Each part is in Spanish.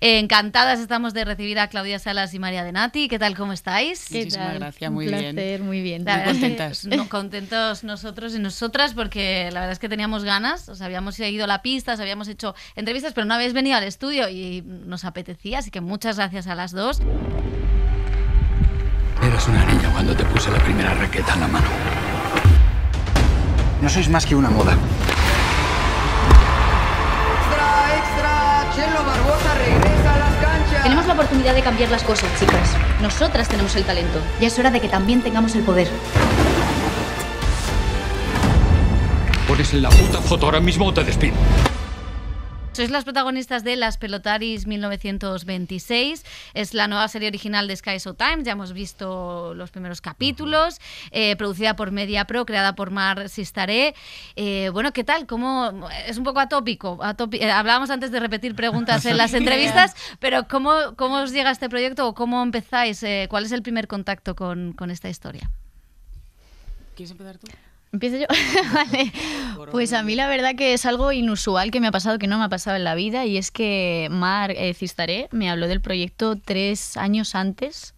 encantadas estamos de recibir a Claudia Salas y María Denati. ¿Qué tal? ¿Cómo estáis? Muchísimas gracias, muy bien. Muy bien. contentas. contentos nosotros y nosotras porque la verdad es que teníamos ganas, os habíamos seguido la pista, os habíamos hecho entrevistas, pero no habéis venido al estudio y nos apetecía, así que muchas gracias a las dos. Eras una niña cuando te puse la primera raqueta en la mano. No sois más que una moda. ¡Extra, extra! ¡Chelo Barbosa tenemos la oportunidad de cambiar las cosas, chicas. Nosotras tenemos el talento. Ya es hora de que también tengamos el poder. ¿Pones la puta foto ahora mismo o te despido? Sois las protagonistas de Las Pelotaris 1926. Es la nueva serie original de Sky Time, Ya hemos visto los primeros capítulos. Eh, producida por MediaPro, creada por Mar Sistaré. Eh, bueno, ¿qué tal? ¿Cómo? Es un poco atópico. Eh, hablábamos antes de repetir preguntas en las entrevistas, pero ¿cómo, os llega este proyecto o cómo empezáis? ¿Cuál es el primer contacto con, con esta historia? ¿Quieres empezar tú? Empiezo yo. vale. Pues a mí la verdad que es algo inusual que me ha pasado, que no me ha pasado en la vida, y es que Mar eh, Cistaré me habló del proyecto tres años antes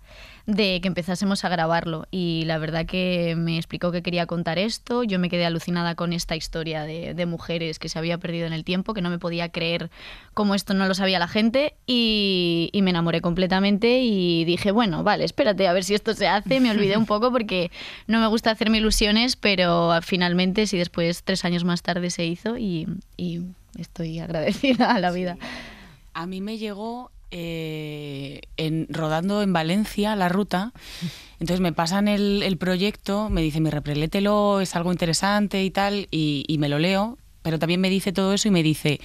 de que empezásemos a grabarlo y la verdad que me explicó que quería contar esto, yo me quedé alucinada con esta historia de, mujeres que se había perdido en el tiempo, que no me podía creer cómo esto no lo sabía la gente y, me enamoré completamente y dije, bueno, vale, espérate a ver si esto se hace, me olvidé un poco porque no me gusta hacerme ilusiones, pero finalmente sí después, tres años más tarde se hizo y, estoy agradecida a la vida. A mí me llegó eh, en, rodando en Valencia la ruta. Entonces me pasan el, proyecto, me dice, mi reprelételo, es algo interesante y tal, y, me lo leo, pero también me dice todo eso y me dice,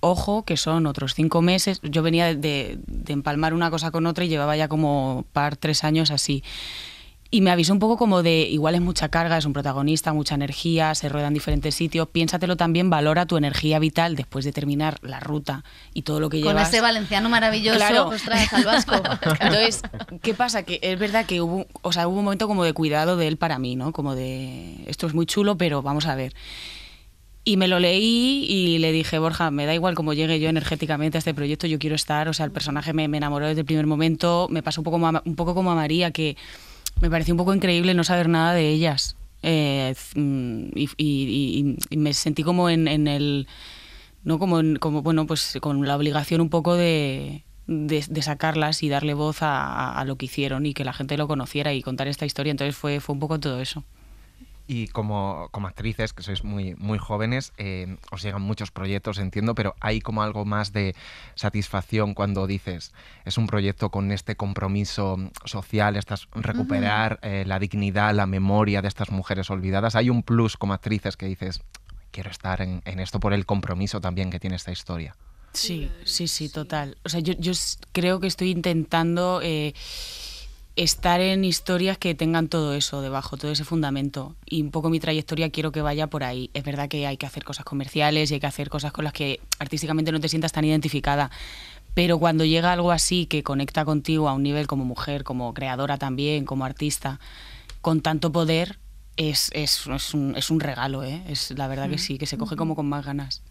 ojo, que son otros cinco meses. Yo venía de empalmar una cosa con otra y llevaba ya como par, tres años así. Y me avisó un poco como de, igual es mucha carga, es un protagonista, mucha energía, se rueda en diferentes sitios, piénsatelo también, valora tu energía vital después de terminar la ruta y todo lo que llevas. Con ese valenciano maravilloso que Entonces, ¿qué pasa? Que es verdad que hubo, o sea, hubo un momento como de cuidado de él para mí, ¿no? Como de, esto es muy chulo, pero vamos a ver. Y me lo leí y le dije, Borja, me da igual cómo llegue yo energéticamente a este proyecto, yo quiero estar, o sea, el personaje me, me enamoró desde el primer momento, me pasó un poco, un poco como a María, que me pareció un poco increíble no saber nada de ellas. Eh, mm, y, me sentí como en, el. ¿no? Como, como, bueno, pues con la obligación un poco de, sacarlas y darle voz a, lo que hicieron y que la gente lo conociera y contar esta historia. Entonces fue, fue un poco todo eso. Y como, como actrices, que sois muy, muy jóvenes, eh, os llegan muchos proyectos, entiendo, pero hay como algo más de satisfacción cuando dices, es un proyecto con este compromiso social, estas, recuperar eh, la dignidad, la memoria de estas mujeres olvidadas. Hay un plus como actrices que dices, quiero estar en, esto por el compromiso también que tiene esta historia. Sí, sí, sí, total. O sea, yo, creo que estoy intentando... Eh, estar en historias que tengan todo eso debajo, todo ese fundamento. Y un poco mi trayectoria quiero que vaya por ahí. Es verdad que hay que hacer cosas comerciales y hay que hacer cosas con las que artísticamente no te sientas tan identificada. Pero cuando llega algo así que conecta contigo a un nivel como mujer, como creadora también, como artista, con tanto poder, es, un, regalo, ¿eh? Es la verdad que sí, que se coge como con más ganas.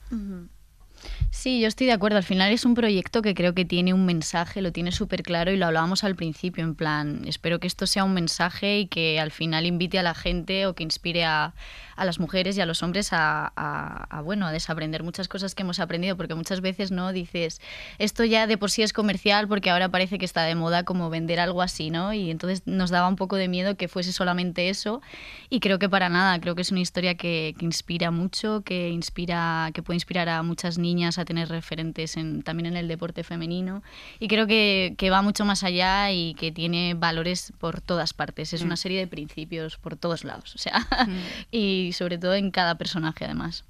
Sí, yo estoy de acuerdo. Al final es un proyecto que creo que tiene un mensaje, lo tiene súper claro y lo hablábamos al principio, en plan, espero que esto sea un mensaje y que al final invite a la gente o que inspire a, las mujeres y a los hombres a, bueno, a desaprender muchas cosas que hemos aprendido, porque muchas veces no dices, esto ya de por sí es comercial porque ahora parece que está de moda como vender algo así, ¿no? Y entonces nos daba un poco de miedo que fuese solamente eso y creo que para nada, creo que es una historia que, que inspira mucho, que inspira, que puede inspirar a muchas niñas a tener referentes en, también en el deporte femenino. Y creo que, va mucho más allá y que tiene valores por todas partes. Es una mm. serie de principios por todos lados. O sea, mm. y sobre todo en cada personaje además.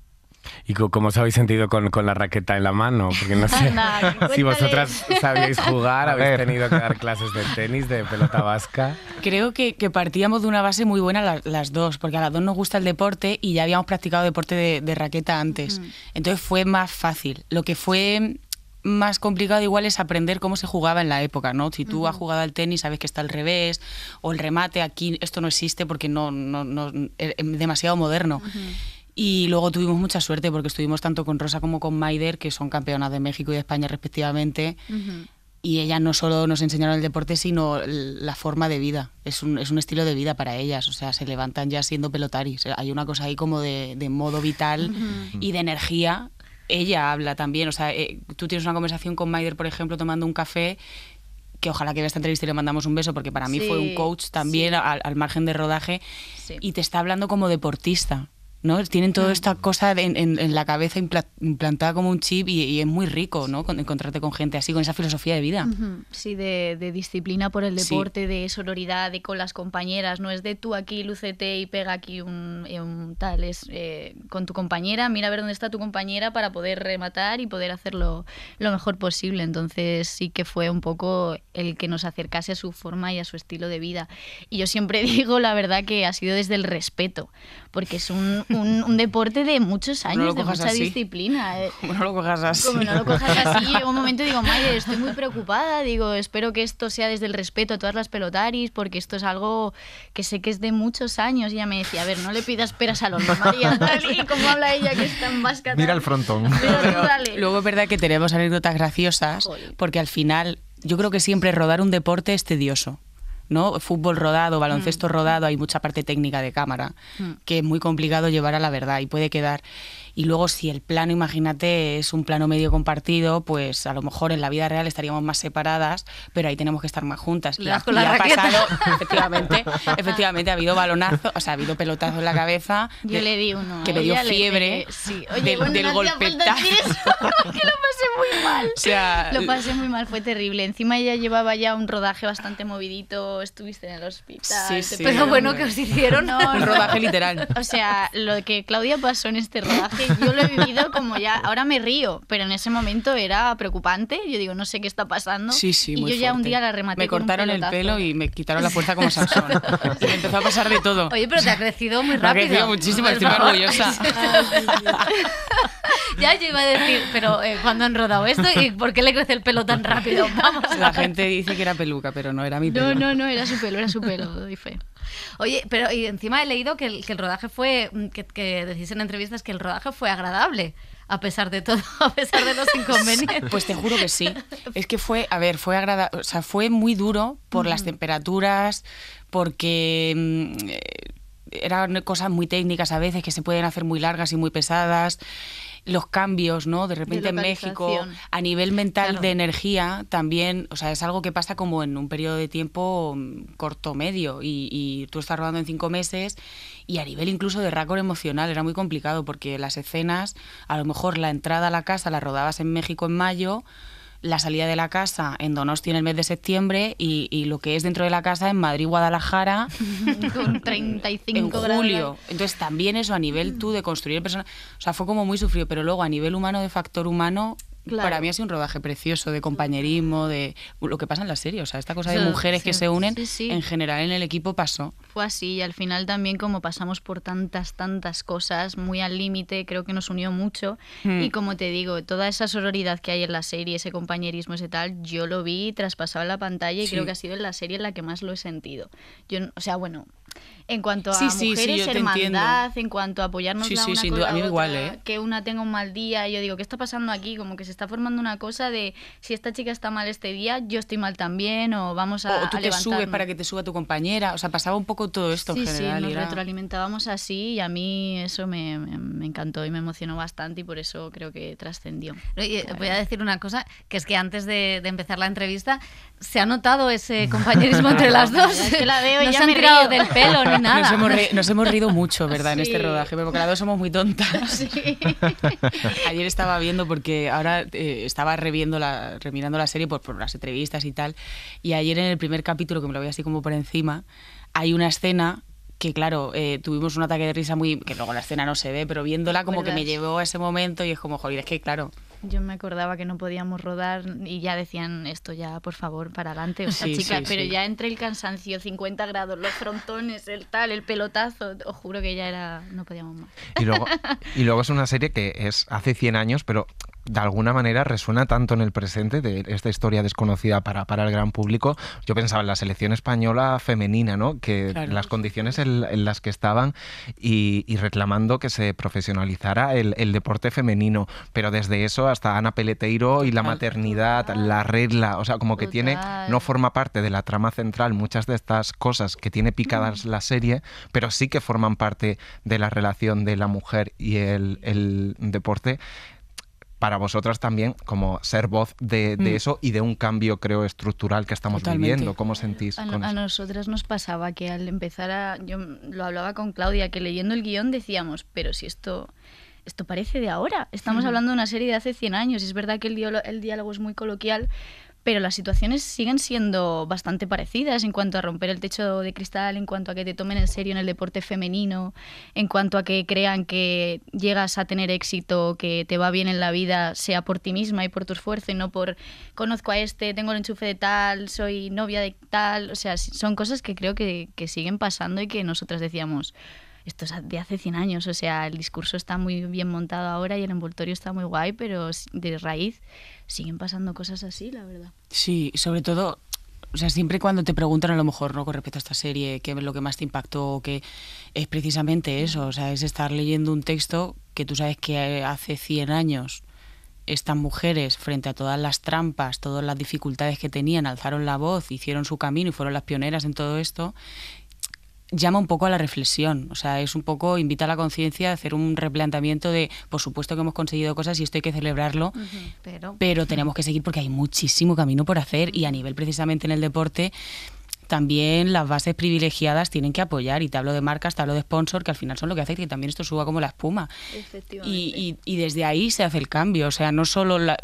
¿Y cómo os habéis sentido con, con, la raqueta en la mano? Porque no sé si vosotras sabíais jugar, habéis tenido que dar clases de tenis, de pelota vasca. Creo que, partíamos de una base muy buena las, dos, porque a las dos nos gusta el deporte y ya habíamos practicado deporte de, raqueta antes. Entonces fue más fácil. Lo que fue más complicado igual es aprender cómo se jugaba en la época, ¿no? Si tú has jugado al tenis, sabes que está al revés, o el remate, aquí esto no existe porque no, no, no es demasiado moderno. Y luego tuvimos mucha suerte porque estuvimos tanto con Rosa como con Maider, que son campeonas de México y de España respectivamente. Y ellas no solo nos enseñaron el deporte, sino la forma de vida. Es un, estilo de vida para ellas. O sea, se levantan ya siendo pelotaris. Hay una cosa ahí como de, modo vital y de energía. Ella habla también. O sea, eh, tú tienes una conversación con Maider, por ejemplo, tomando un café que ojalá que vea esta entrevista le mandamos un beso, porque para mí fue un coach también al, margen de rodaje, y te está hablando como deportista. ¿no? Tienen toda mm. esta cosa en, la cabeza implantada como un chip y, es muy rico, ¿no? encontrarte con gente así, con esa filosofía de vida. Sí, de, disciplina por el deporte, de sonoridad, de con las compañeras, no es de tú aquí lúcete y pega aquí un, eh, tal, es eh, con tu compañera, mira a ver dónde está tu compañera para poder rematar y poder hacerlo lo mejor posible. Entonces sí que fue un poco el que nos acercase a su forma y a su estilo de vida. Y yo siempre digo la verdad que ha sido desde el respeto, porque es un un, deporte de muchos años, de mucha disciplina. Eh. Como no lo cojas así. Como no lo cojas así, llega un momento digo, Mayer, estoy muy preocupada, digo, espero que esto sea desde el respeto a todas las pelotaris, porque esto es algo que sé que es de muchos años. Y ella me decía, a ver, no le pidas peras a los María, habla ella que está en vasca. Mira el frontón. Luego es verdad que tenemos anécdotas graciosas, porque al final yo creo que siempre rodar un deporte es tedioso. ¿no? Fútbol rodado, baloncesto mm. rodado, hay mucha parte técnica de cámara mm. que es muy complicado llevar a la verdad y puede quedar. Y luego si el plano, imagínate, es un plano medio compartido, pues a lo mejor en la vida real estaríamos más separadas, pero ahí tenemos que estar más juntas. Y, ha pasado, efectivamente, efectivamente ha habido balonazo, o sea, ha habido pelotazo en la cabeza. Yo le di uno. Que me dio fiebre sí. del, que lo pasé muy mal. lo pasé muy mal, fue terrible. Encima ella llevaba ya un rodaje bastante movidito, estuviste en el hospital. Sí, pero bueno, que os hicieron? un rodaje literal. O sea, lo que Claudia pasó en este rodaje yo lo he vivido como ya, ahora me río, pero en ese momento era preocupante, yo digo, no sé qué está pasando. Sí, sí, y yo ya un día la rematé. Me cortaron el pelo y me quitaron la fuerza como Sansón. y me empezó a pasar de todo. Oye, pero te ha crecido muy rápido. Me ha crecido muchísimo, estoy orgullosa. ya yo iba a decir, pero cuando eh, ¿cuándo han rodado esto y por qué le crece el pelo tan rápido? Vamos. La gente dice que era peluca, pero no era mi pelo. No, no, no, era su pelo, era su pelo, Oye, pero y encima he leído que el, rodaje fue, mm, que, decís en entrevistas que el rodaje fue agradable a pesar de todo, a pesar de los inconvenientes. Pues te juro que sí. Es que fue, a ver, fue agradable, o sea, fue muy duro por las temperaturas, porque mm, eh, eran cosas muy técnicas a veces que se pueden hacer muy largas y muy pesadas los cambios, ¿no? De repente en México, a nivel mental de energía, también, o sea, es algo que pasa como en un periodo de tiempo mm, corto, medio, y, tú estás rodando en cinco meses, y a nivel incluso de récord emocional, era muy complicado, porque las escenas, a lo mejor la entrada a la casa la rodabas en México en mayo, la salida de la casa en Donosti en el mes de septiembre y, lo que es dentro de la casa en Madrid, Guadalajara. 35 en julio. Entonces, también eso a nivel tú de construir personal. O sea, fue como muy sufrido, pero luego a nivel humano, de factor humano, para mí ha sido un rodaje precioso de compañerismo, de lo que pasa en la serie, o sea, esta cosa de mujeres que se unen, en general en el equipo pasó. Fue así y al final también como pasamos por tantas, tantas cosas, muy al límite, creo que nos unió mucho hmm. y como te digo, toda esa sororidad que hay en la serie, ese compañerismo, ese tal, yo lo vi traspasado en la pantalla y creo que ha sido en la serie en la que más lo he sentido. Yo, o sea, bueno, en cuanto a mujeres, hermandad, en cuanto a apoyarnos con la ¿eh? que una tenga un mal día, y yo digo, ¿qué está pasando aquí? Como que se está formando una cosa de si esta chica está mal este día, yo estoy mal también o vamos a O tú te subes para que te suba tu compañera, o sea, pasaba un poco todo esto en general. Sí, nos así y a mí eso me, encantó y me emocionó bastante y por eso creo que trascendió. Eh, voy a decir una cosa, que es que antes de, empezar la entrevista se ha notado ese compañerismo entre las dos. Yo la veo y ya me río. del pelo Nos hemos, re, nos hemos reído mucho, ¿verdad? En este rodaje, porque las dos somos muy tontas. Ayer estaba viendo, porque ahora eh, estaba reviendo la, remirando la serie por, por las entrevistas y tal, y ayer en el primer capítulo, que me lo voy así como por encima, hay una escena que claro, eh, tuvimos un ataque de risa muy, que luego la escena no se ve, pero viéndola como que me llevó a ese momento y es como, joder, es que claro, yo me acordaba que no podíamos rodar y ya decían esto ya, por favor, para adelante. O sea, chicas, pero ya entre el cansancio, 50 grados, los frontones, el tal, el pelotazo, os juro que ya era, no podíamos más. Y luego, y luego es una serie que es hace 100 años, pero de alguna manera resuena tanto en el presente de esta historia desconocida para, para el gran público. Yo pensaba en la selección española femenina, ¿no? Que las condiciones en, las que estaban y, reclamando que se profesionalizara el, deporte femenino, pero desde eso hasta Ana Peleteiro y la maternidad, la regla, o sea, como que tiene, no forma parte de la trama central muchas de estas cosas que tiene picadas la serie, pero sí que forman parte de la relación de la mujer y el, el deporte para vosotras también como ser voz de, de mm. eso y de un cambio, creo, estructural que estamos viviendo. ¿Cómo sentís? A, a nosotras nos pasaba que al empezar a... Yo lo hablaba con Claudia, que leyendo el guión decíamos, pero si esto... Esto parece de ahora. Estamos mm. hablando de una serie de hace 100 años. Es verdad que el diálogo es muy coloquial, pero las situaciones siguen siendo bastante parecidas en cuanto a romper el techo de cristal, en cuanto a que te tomen en serio en el deporte femenino, en cuanto a que crean que llegas a tener éxito, que te va bien en la vida, sea por ti misma y por tu esfuerzo y no por conozco a este, tengo el enchufe de tal, soy novia de tal. O sea, son cosas que creo que, que siguen pasando y que nosotras decíamos, esto es de hace 100 años, o sea, el discurso está muy bien montado ahora y el envoltorio está muy guay, pero de raíz siguen pasando cosas así, la verdad. Sí, sobre todo, o sea, siempre cuando te preguntan a lo mejor, ¿no? Con respecto a esta serie, qué es lo que más te impactó, que es precisamente eso, o sea, es estar leyendo un texto que tú sabes que eh, hace 100 años estas mujeres, frente a todas las trampas, todas las dificultades que tenían, alzaron la voz, hicieron su camino y fueron las pioneras en todo esto llama un poco a la reflexión, o sea, es un poco invita a la conciencia a hacer un replanteamiento de, por supuesto que hemos conseguido cosas y esto hay que celebrarlo, pero... tenemos que seguir porque hay muchísimo camino por hacer y a nivel precisamente en el deporte también las bases privilegiadas tienen que apoyar y te hablo de marcas, te hablo de sponsor, que al final son lo que hace que también esto suba como la espuma. Efectivamente. Y, y desde ahí se hace el cambio, o sea, no solo la,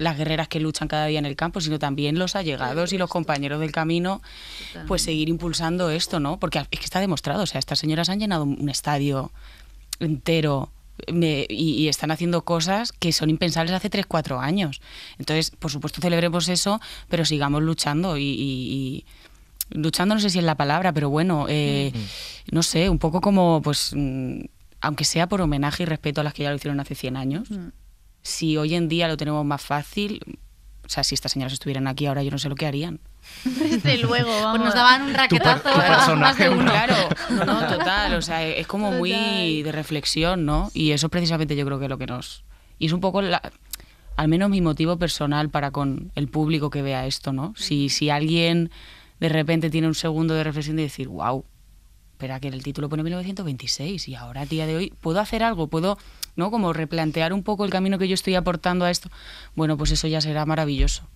las guerreras que luchan cada día en el campo, sino también los allegados y los compañeros del camino, pues seguir impulsando esto, ¿no? Porque es que está demostrado, o sea, estas señoras han llenado un estadio entero y, están haciendo cosas que son impensables hace 3, 4 años. Entonces, por supuesto, celebremos eso, pero sigamos luchando y, luchando, no sé si es la palabra, pero bueno, eh, no sé, un poco como, pues, mm, aunque sea por homenaje y respeto a las que ya lo hicieron hace 100 años, si hoy en día lo tenemos más fácil, o sea, si estas señoras estuvieran aquí ahora, yo no sé lo que harían. Desde luego, pues vamos. Pues nos daban un raquetazo. Tu, uno. Claro, no, total, o sea, es como muy de reflexión, ¿no? Y eso precisamente yo creo que es lo que nos... Y es un poco la, al menos mi motivo personal para con el público que vea esto, ¿no? Si, si alguien de repente tiene un segundo de reflexión y decir, wow, espera que en el título pone 1926 y ahora a día de hoy puedo hacer algo, puedo ¿no? Como replantear un poco el camino que yo estoy aportando a esto, bueno, pues eso ya será maravilloso.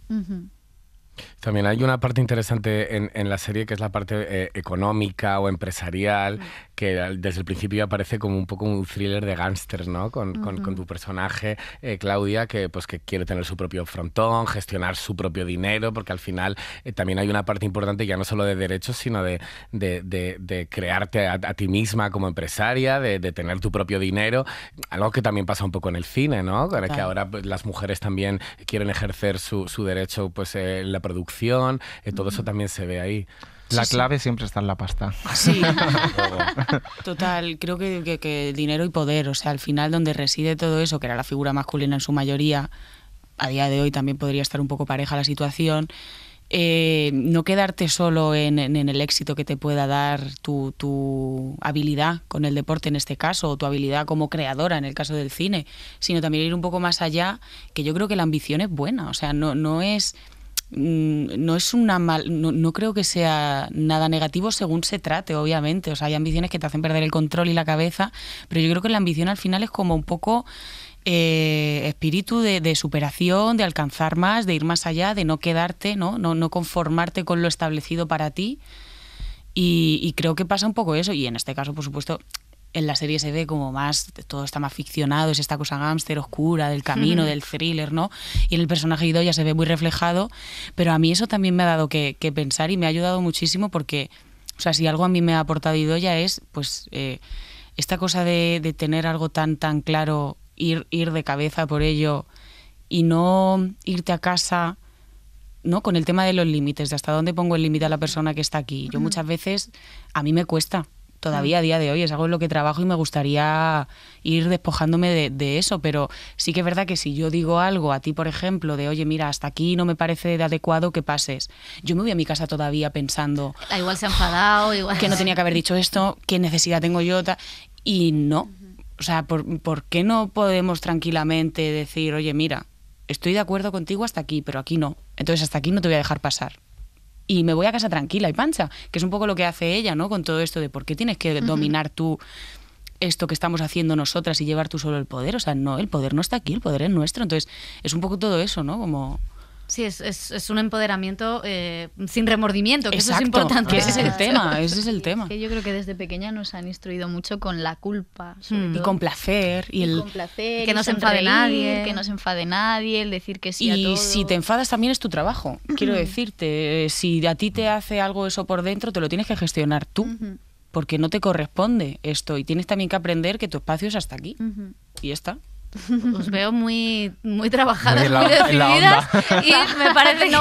También hay una parte interesante en, la serie que es la parte eh, económica o empresarial, que desde el principio aparece como un poco un thriller de gángsters, ¿no? Con, tu personaje, eh, Claudia, que, pues, que quiere tener su propio frontón, gestionar su propio dinero, porque al final eh, también hay una parte importante ya no solo de derechos, sino de, de, crearte a, ti misma como empresaria, de, tener tu propio dinero, algo que también pasa un poco en el cine, ¿no? Que ahora pues, las mujeres también quieren ejercer su, su derecho, pues la producción, eh, todo eso también se ve ahí. La clave siempre está en la pasta. Sí. Total, creo que, que, dinero y poder, o sea, al final donde reside todo eso, que era la figura masculina en su mayoría, a día de hoy también podría estar un poco pareja la situación. Eh, no quedarte solo en, el éxito que te pueda dar tu, habilidad con el deporte en este caso, o tu habilidad como creadora en el caso del cine, sino también ir un poco más allá, que yo creo que la ambición es buena, o sea, no, no es Mm, no es una mal, no, creo que sea nada negativo según se trate, obviamente. O sea, hay ambiciones que te hacen perder el control y la cabeza, pero yo creo que la ambición al final es como un poco eh, espíritu de, superación, de alcanzar más, de ir más allá, de no quedarte, no, no, conformarte con lo establecido para ti. y, creo que pasa un poco eso, y en este caso, por supuesto, en la serie se ve como más, todo está más ficcionado, es esta cosa gámster oscura, del camino, del thriller, ¿no? Y en el personaje Ido ya se ve muy reflejado, pero a mí eso también me ha dado que, pensar y me ha ayudado muchísimo porque, o sea, si algo a mí me ha aportado Idoya es, pues, eh, esta cosa de, tener algo tan, tan claro, ir, ir de cabeza por ello y no irte a casa... ¿no? con el tema de los límites, de hasta dónde pongo el límite a la persona que está aquí. Yo muchas veces, a mí me cuesta, todavía a día de hoy es algo en lo que trabajo y me gustaría ir despojándome de, eso, pero sí que es verdad que si yo digo algo a ti, por ejemplo, de oye, mira, hasta aquí no me parece adecuado que pases, yo me voy a mi casa todavía pensando... igual se ha enfadado, igual... Que no tenía que haber dicho esto, qué necesidad tengo yo, y no. O sea, ¿por qué no podemos tranquilamente decir, oye, mira, estoy de acuerdo contigo hasta aquí, pero aquí no. Entonces hasta aquí no te voy a dejar pasar y me voy a casa tranquila y pancha, que es un poco lo que hace ella, ¿no? Con todo esto de por qué tienes que dominar tú esto que estamos haciendo nosotras y llevar tú solo el poder. O sea, no, el poder no está aquí, el poder es nuestro. Entonces, es un poco todo eso, ¿no? Como Sí, es, un empoderamiento eh, sin remordimiento, que eso es importante. ese es el tema, ese es el tema. yo creo que desde pequeña nos han instruido mucho con la culpa. Mm. Y con placer. Y, el... placer, que no se enfade nadie. Que no se enfade nadie, el decir que sí y a todo. si te enfadas también es tu trabajo. Quiero mm. decirte, eh, si a ti te hace algo eso por dentro, te lo tienes que gestionar tú. Porque no te corresponde esto. Y tienes también que aprender que tu espacio es hasta aquí. Y está os veo muy, muy trabajadas, muy, decididas y me parece que no,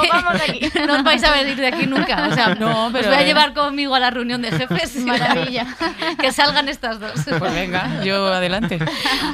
os vais a venir de aquí nunca. O sea, no, os voy a eh. llevar conmigo a la reunión de jefes. Maravilla. que salgan estas dos. Pues venga, yo adelante.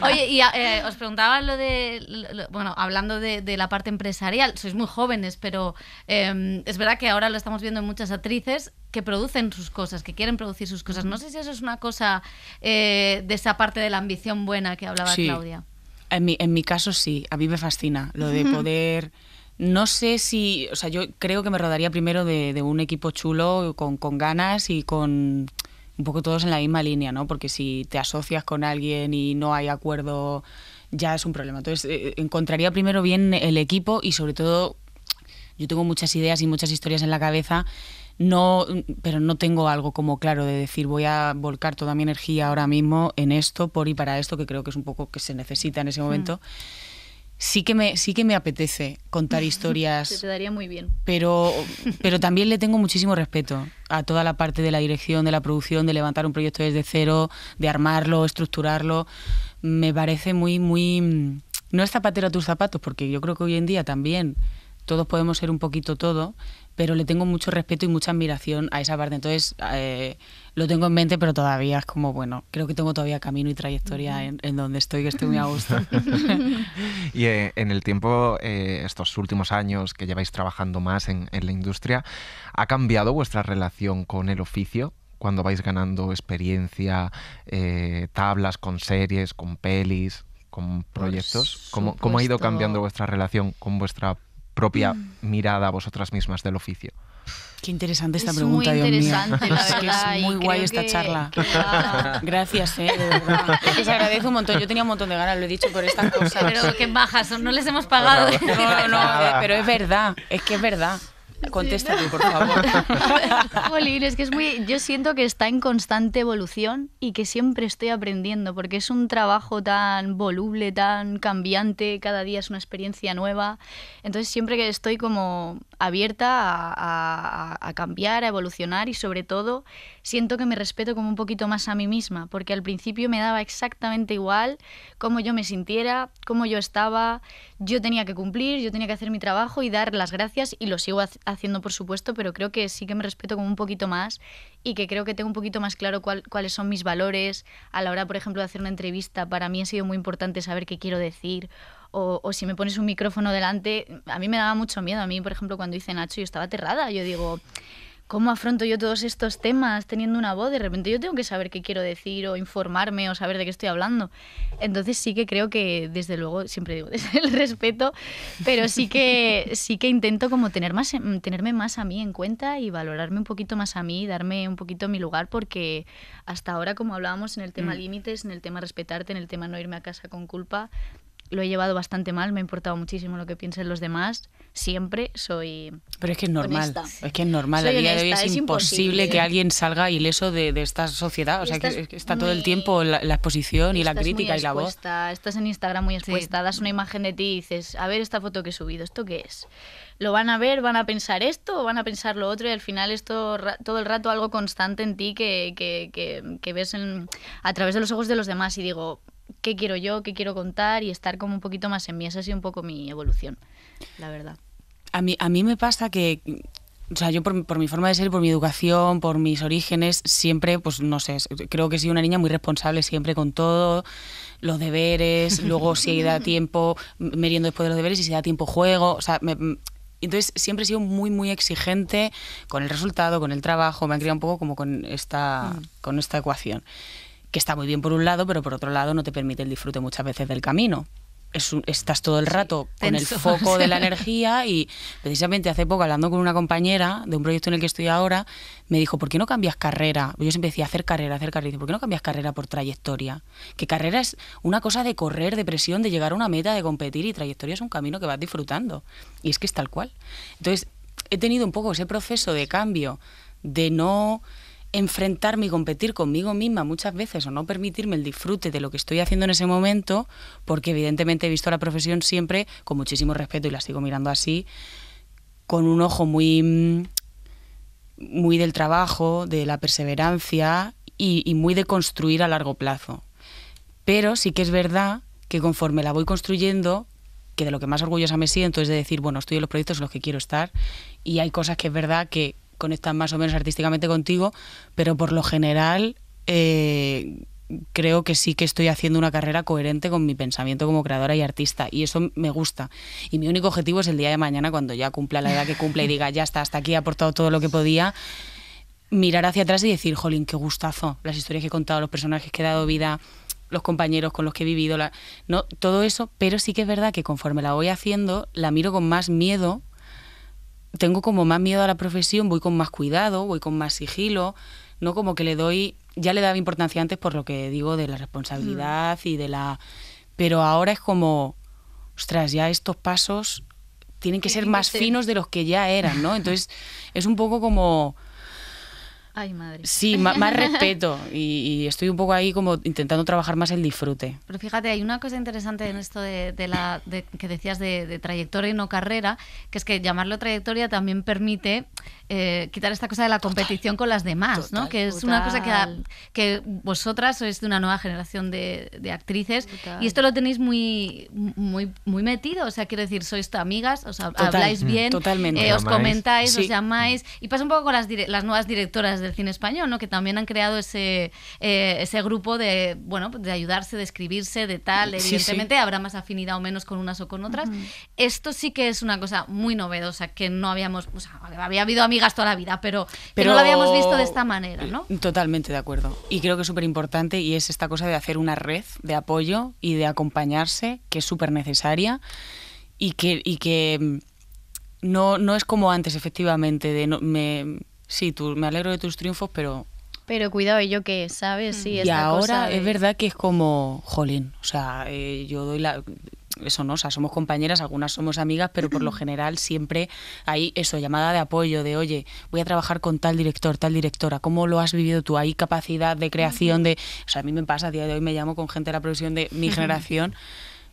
Oye, y eh, os preguntaba lo de, bueno, hablando de, la parte empresarial, sois muy jóvenes, pero em, es verdad que ahora lo estamos viendo en muchas actrices que producen sus cosas, que quieren producir sus cosas. No sé si eso es una cosa eh, de esa parte de la ambición buena que hablaba Claudia. En mi, en mi caso sí, a mí me fascina lo de poder... No sé si, o sea, yo creo que me rodaría primero de, un equipo chulo, con, con, ganas y con un poco todos en la misma línea, ¿no? Porque si te asocias con alguien y no hay acuerdo, ya es un problema. Entonces, eh, eh, encontraría primero bien el equipo y sobre todo, yo tengo muchas ideas y muchas historias en la cabeza no, pero no tengo algo como claro de decir voy a volcar toda mi energía ahora mismo en esto, por y para esto, que creo que es un poco que se necesita en ese hmm. momento. sí que me sí que me apetece contar historias. Se te daría muy bien. Pero pero también le tengo muchísimo respeto a toda la parte de la dirección, de la producción, de levantar un proyecto desde cero, de armarlo, estructurarlo. Me parece muy muy no es zapatero a tus zapatos porque yo creo que hoy en día también todos podemos ser un poquito todo pero le tengo mucho respeto y mucha admiración a esa parte. Entonces, eh, lo tengo en mente, pero todavía es como, bueno, creo que tengo todavía camino y trayectoria en, donde estoy, que estoy muy a gusto. y eh, en el tiempo, eh, estos últimos años que lleváis trabajando más en, la industria, ¿ha cambiado vuestra relación con el oficio? Cuando vais ganando experiencia, tablas con series, con pelis, con proyectos, ¿cómo, ¿cómo ha ido cambiando vuestra relación con vuestra propia mm. mirada a vosotras mismas del oficio? Qué interesante esta es pregunta, muy interesante, La verdad, es muy guay esta charla. Gracias, eh, de Les agradezco un montón. Yo tenía un montón de ganas, lo he dicho por estas cosas. Pero qué bajas, no les hemos pagado. no, no, pero es verdad, es que es verdad. Contéstame, por favor. es que es muy. Yo siento que está en constante evolución y que siempre estoy aprendiendo, porque es un trabajo tan voluble, tan cambiante, cada día es una experiencia nueva. Entonces, siempre que estoy como abierta a cambiar, a evolucionar y sobre todo siento que me respeto como un poquito más a mí misma, porque al principio me daba exactamente igual cómo yo me sintiera, cómo yo estaba, yo tenía que cumplir, yo tenía que hacer mi trabajo y dar las gracias y lo sigo haciendo por supuesto, pero creo que sí que me respeto como un poquito más y que creo que tengo un poquito más claro cuáles son mis valores. A la hora, por ejemplo, de hacer una entrevista, para mí ha sido muy importante saber qué quiero decir o, o, si me pones un micrófono delante, a mí me daba mucho miedo. A mí, por ejemplo, cuando hice Nacho, yo estaba aterrada. Yo digo, ¿cómo afronto yo todos estos temas teniendo una voz? De repente yo tengo que saber qué quiero decir o informarme o saber de qué estoy hablando. Entonces sí que creo que, desde luego, siempre digo desde el respeto, pero sí que, sí que intento como tener más, em, tenerme más a mí en cuenta y valorarme un poquito más a mí, darme un poquito mi lugar, porque hasta ahora, como hablábamos en el tema mm. límites, en el tema respetarte, en el tema no irme a casa con culpa, lo he llevado bastante mal, me ha importado muchísimo lo que piensen los demás. Siempre soy. Pero es que es normal. Es que es normal. Soy es, imposible, que alguien salga ileso de, esta sociedad. O sea, que, está todo el tiempo la, exposición y, la crítica y la voz. Estás en Instagram muy expuesta, das una imagen de ti y dices, a ver esta foto que he subido, ¿esto qué es? ¿Lo van a ver? ¿Van a pensar esto o van a pensar lo otro? Y al final es todo, el rato algo constante en ti que, ves a través de los ojos de los demás. Y digo, qué quiero yo, qué quiero contar y estar como un poquito más en mí. Esa ha sido un poco mi evolución, la verdad. A mí, a mí me pasa que o sea, yo por, mi forma de ser, por mi educación, por mis orígenes, siempre, pues no sé, creo que he sido una niña muy responsable siempre con todo, los deberes, luego si da tiempo, meriendo después de los deberes, y si da tiempo juego, o sea, entonces siempre he sido muy, muy exigente con el resultado, con el trabajo, me han criado un poco como con esta, mm. con esta ecuación que está muy bien por un lado, pero por otro lado no te permite el disfrute muchas veces del camino. Es estás todo el rato con el foco de la energía y precisamente hace poco hablando con una compañera de un proyecto en el que estoy ahora, me dijo, ¿por qué no cambias carrera? Yo siempre decía, hacer carrera, hacer carrera. Y ¿por qué no cambias carrera por trayectoria? Que carrera es una cosa de correr, de presión, de llegar a una meta, de competir y trayectoria es un camino que vas disfrutando. Y es que es tal cual. Entonces, he tenido un poco ese proceso de cambio, de no enfrentarme y competir conmigo misma muchas veces o no permitirme el disfrute de lo que estoy haciendo en ese momento, porque evidentemente he visto la profesión siempre con muchísimo respeto y la sigo mirando así, con un ojo muy, muy del trabajo, de la perseverancia y, muy de construir a largo plazo. Pero sí que es verdad que conforme la voy construyendo, que de lo que más orgullosa me siento es de decir, bueno, estoy en los proyectos en los que quiero estar y hay cosas que es verdad que conectan más o menos artísticamente contigo, pero por lo general eh, creo que sí que estoy haciendo una carrera coherente con mi pensamiento como creadora y artista y eso me gusta. Y mi único objetivo es el día de mañana, cuando ya cumpla la edad que cumpla y diga, ya está, hasta aquí he aportado todo lo que podía, mirar hacia atrás y decir, jolín, qué gustazo, las historias que he contado, los personajes que he dado vida, los compañeros con los que he vivido, no, todo eso, pero sí que es verdad que conforme la voy haciendo, la miro con más miedo tengo como más miedo a la profesión, voy con más cuidado, voy con más sigilo, no como que le doy, ya le daba importancia antes por lo que digo de la responsabilidad mm. y de la... Pero ahora es como, ostras, ya estos pasos tienen que ser más finos de los que ya eran, ¿no? Entonces es un poco como Ay, madre. Sí, más, respeto. Y, estoy un poco ahí como intentando trabajar más el disfrute. Pero fíjate, hay una cosa interesante en esto de, la que decías de, de, trayectoria y no carrera, que es que llamarlo trayectoria también permite eh, quitar esta cosa de la competición con las demás, ¿no? Que es una cosa que, vosotras sois de una nueva generación de, actrices y esto lo tenéis muy, muy, metido. O sea, quiero decir, sois amigas, os habláis mm, bien, eh, os comentáis, os llamáis. Y pasa un poco con las, las nuevas directoras del cine español, ¿no? Que también han creado ese, eh, ese grupo de, bueno, pues, de ayudarse, de escribirse, de tal. Evidentemente habrá más afinidad o menos con unas o con otras. Esto sí que es una cosa muy novedosa que no habíamos, o sea, había amigas toda la vida, pero, pero no lo habíamos visto de esta manera, ¿no? Eh, totalmente de acuerdo. Y creo que es súper importante y es esta cosa de hacer una red de apoyo y de acompañarse, que es súper necesaria y que, y que mm, no, no es como antes, efectivamente, de no, me, sí, tú, me alegro de tus triunfos, pero... Pero cuidado, ¿y yo que ¿Sabes? Sí, mm. y ahora es verdad que es como, jolín, o sea, eh, yo doy la eso, ¿no? O sea, somos compañeras, algunas somos amigas, pero por lo general siempre hay eso, llamada de apoyo, de oye, voy a trabajar con tal director, tal directora, ¿cómo lo has vivido tú? ¿Hay capacidad de creación de...? O sea, a mí me pasa, a día de hoy me llamo con gente de la producción de mi generación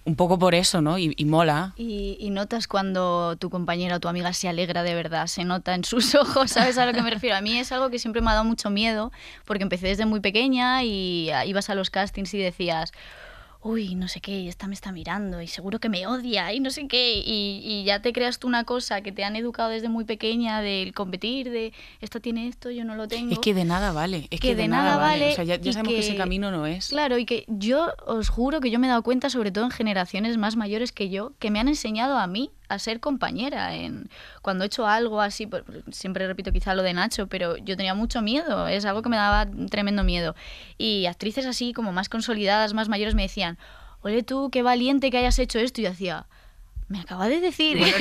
un poco por eso, ¿no? Y, mola. y, notas cuando tu compañera o tu amiga se alegra de verdad, se nota en sus ojos, ¿sabes a lo que me refiero? A mí es algo que siempre me ha dado mucho miedo, porque empecé desde muy pequeña y ah, ibas a los castings y decías, uy, no sé qué, esta me está mirando y seguro que me odia y no sé qué, y, ya te creas tú una cosa que te han educado desde muy pequeña del competir, de esto tiene esto, yo no lo tengo. Es que de nada vale, es que, de, nada, vale. O sea, ya, sabemos que, ese camino no es. Claro, y que yo os juro que yo me he dado cuenta, sobre todo en generaciones más mayores que yo, que me han enseñado a mí a ser compañera. En, cuando he hecho algo así, siempre repito quizá lo de Nacho, pero yo tenía mucho miedo, es algo que me daba tremendo miedo. Y actrices así, como más consolidadas, más mayores, me decían, oye tú, qué valiente que hayas hecho esto. Y yo decía, me acaba de decir ¿eh?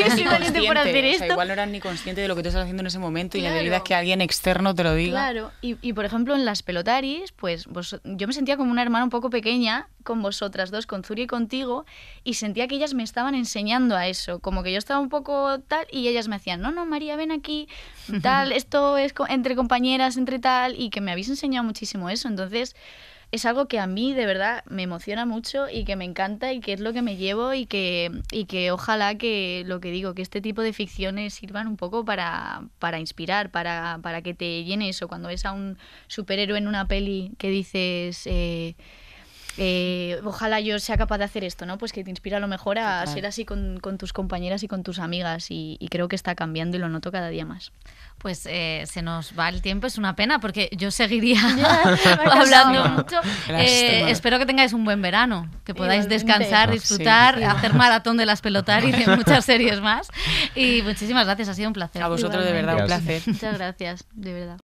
por hacer esto. igual no eras ni consciente de lo que te estás haciendo en ese momento y la realidad es que alguien externo te lo diga. Claro, y, y por ejemplo en las pelotaris, pues vos, yo me sentía como una hermana un poco pequeña con vosotras dos, con Zuri y contigo, y sentía que ellas me estaban enseñando a eso, como que yo estaba un poco tal y ellas me hacían, no, no, María, ven aquí, tal, esto es entre compañeras, entre tal, y que me habéis enseñado muchísimo eso, entonces es algo que a mí de verdad me emociona mucho y que me encanta y que es lo que me llevo y que, y que ojalá que lo que digo, que este tipo de ficciones sirvan un poco para, para inspirar, para, para que te llene eso. Cuando ves a un superhéroe en una peli que dices... Eh, eh, ojalá yo sea capaz de hacer esto, ¿no? Pues que te inspira a lo mejor a ser así con, tus compañeras y con tus amigas y, creo que está cambiando y lo noto cada día más. Pues eh, se nos va el tiempo, es una pena porque yo seguiría hablando mucho. Eh, espero que tengáis un buen verano, que podáis descansar, oh, disfrutar, hacer maratón de las pelotar y de muchas series más. Y muchísimas gracias, ha sido un placer. A vosotros de verdad, un placer. Muchas gracias, de verdad.